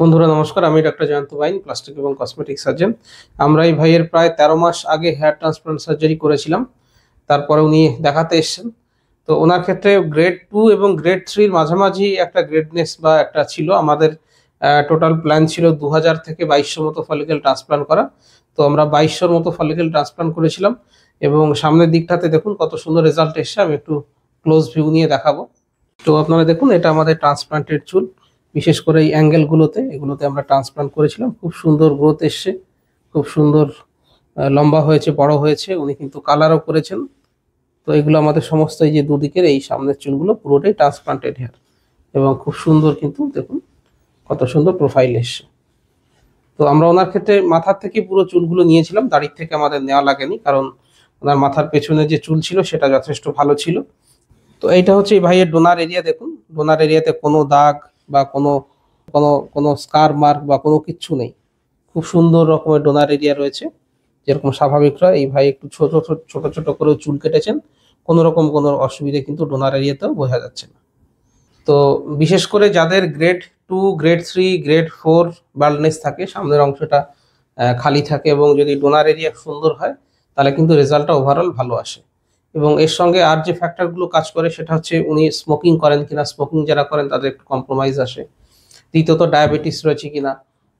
বন্ধুরা নমস্কার আমি ডক্টর জয়ন্ত বাইন প্লাস্টিক এবং কসমেটিক সার্জন আমরা এই ভাইয়ের প্রায় তেরো মাস আগে হেয়ার ট্রান্সপ্লান্ট সার্জারি করেছিলাম তারপরে উনি দেখাতে এসছেন তো ওনার ক্ষেত্রে গ্রেড টু এবং গ্রেড থ্রির মাঝামাঝি একটা গ্রেডনেস বা একটা ছিল আমাদের টোটাল প্ল্যান ছিল দু থেকে বাইশশো মতো ফলিকেল ট্রান্সপ্লান্ট করা তো আমরা বাইশশোর মতো ফলিকেল ট্রান্সপ্লান্ট করেছিলাম এবং সামনের দিকটাতে দেখুন কত সুন্দর রেজাল্ট এসছে আমি একটু ক্লোজ ভিউ নিয়ে দেখাবো তো আপনারা দেখুন এটা আমাদের ট্রান্সপ্লান্টের চুল বিশেষ করে এই অ্যাঙ্গেলগুলোতে এগুলোতে আমরা ট্রান্সপ্লান্ট করেছিলাম খুব সুন্দর গ্রোথ এসছে খুব সুন্দর লম্বা হয়েছে বড় হয়েছে উনি কিন্তু কালারও করেছেন তো এগুলো আমাদের সমস্ত এই যে দুদিকের এই সামনের চুলগুলো পুরোটাই ট্রান্সপ্লান্টেড হেয়ার এবং খুব সুন্দর কিন্তু দেখুন কত সুন্দর প্রোফাইল এসছে তো আমরা ওনার ক্ষেত্রে মাথার থেকে পুরো চুলগুলো নিয়েছিলাম দাড়ির থেকে আমাদের নেওয়া লাগেনি কারণ ওনার মাথার পেছনে যে চুল ছিল সেটা যথেষ্ট ভালো ছিল তো এইটা হচ্ছে এই ভাইয়ের ডোনার এরিয়া দেখুন ডোনার এরিয়াতে কোনো দাগ বা কোনো কোনো কোনো স্কার মার্ক বা কোনো কিচ্ছু নেই খুব সুন্দর রকমের ডোনার এরিয়া রয়েছে যেরকম স্বাভাবিকরা এই ভাই একটু ছোট ছোট ছোট করে চুল কেটেছেন কোনো রকম কোনো অসুবিধা কিন্তু ডোনার এরিয়াতেও বোঝা যাচ্ছে না তো বিশেষ করে যাদের grade two grade three grade four baldness থাকে সামনের অংশটা খালি থাকে এবং যদি ডোনার এরিয়া সুন্দর হয় তাহলে কিন্তু রেজাল্টটা ওভারঅল ভালো আসে এবং এর সঙ্গে আর যে ফ্যাক্টরগুলো কাজ করে সেটা হচ্ছে উনি স্মোকিং করেন কিনা স্মোকিং যারা করেন তাদের একটু কম্প্রোমাইজ আসে দ্বিতীয়ত ডায়াবেটিস রয়েছে কিনা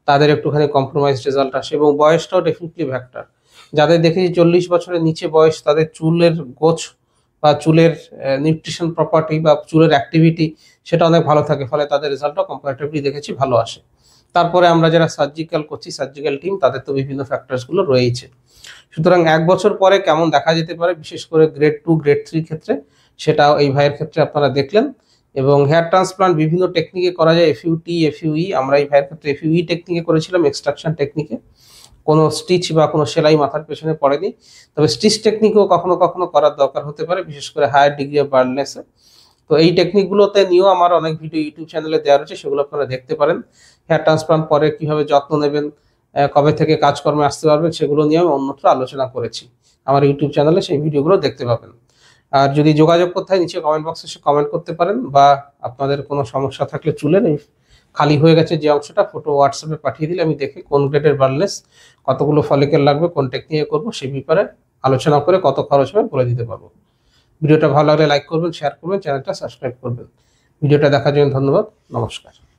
তাদের একটুখানি কম্প্রোমাইজ রেজাল্ট আসে এবং বয়সটাও ডেফিনেটলি ফ্যাক্টর যাদের দেখেছি চল্লিশ বছরের নিচে বয়স তাদের চুলের গোছ বা চুলের নিউট্রিশন প্রপার্টি বা চুলের অ্যাক্টিভিটি সেটা অনেক ভালো থাকে ফলে তাদের রেজাল্টও কম্পারেটিভলি দেখেছি ভালো আসে তারপরে আমরা যারা সার্জিক্যাল করছি সার্জিক্যাল টিম তাদের তো বিভিন্ন ফ্যাক্টরসগুলো রয়েছে সুতরাং এক বছর পরে কেমন দেখা যেতে পারে বিশেষ করে গ্রেড টু গ্রেড থ্রির ক্ষেত্রে সেটা এই ভাইয়ের ক্ষেত্রে আপনারা দেখলেন এবং হেয়ার ট্রান্সপ্লান্ট বিভিন্ন টেকনিকে করা যায় এফ এফ ইউই আমরা এই ভাইয়ের ক্ষেত্রে এফ ইউই টেকনিকে করেছিলাম এক্সট্রাকশন টেকনিকে কোনো স্টিচ বা কোনো সেলাই মাথার পেছনে পড়েনি তবে স্টিচ টেকনিকও কখনো কখনো করার দরকার হতে পারে বিশেষ করে হায়ার ডিগ্রি অফ বার্ডনেসে তো এই টেকনিকগুলোতে নিয়েও আমার অনেক ভিডিও ইউটিউব চ্যানেলে দেওয়া রয়েছে সেগুলো আপনারা দেখতে পারেন হেয়ার ট্রান্সপ্লান্ট পরে কীভাবে যত্ন নেবেন কবে থেকে কাজকর্মে আসতে পারবেন সেগুলো নিয়ে আমি অন্যত্র আলোচনা করেছি আমার ইউটিউব চ্যানেলে সেই ভিডিওগুলো দেখতে পাবেন আর যদি যোগাযোগ করতে হয় নিচে কমেন্ট বক্সে সে কমেন্ট করতে পারেন বা আপনাদের কোনো সমস্যা থাকলে চুলে নেই খালি হয়ে গেছে যে অংশটা ফটো হোয়াটসঅ্যাপে পাঠিয়ে দিলে আমি দেখে কোন গ্রেডের বার্লেস কতগুলো ফলিকের লাগবে কোন টেকনিকে করবো সেই ব্যাপারে আলোচনা করে কত খরচ হবে বলে দিতে পারবো ভিডিওটা ভালো লাগলে লাইক করবেন শেয়ার করবেন চ্যানেলটা সাবস্ক্রাইব করবেন ভিডিওটা দেখার জন্য ধন্যবাদ নমস্কার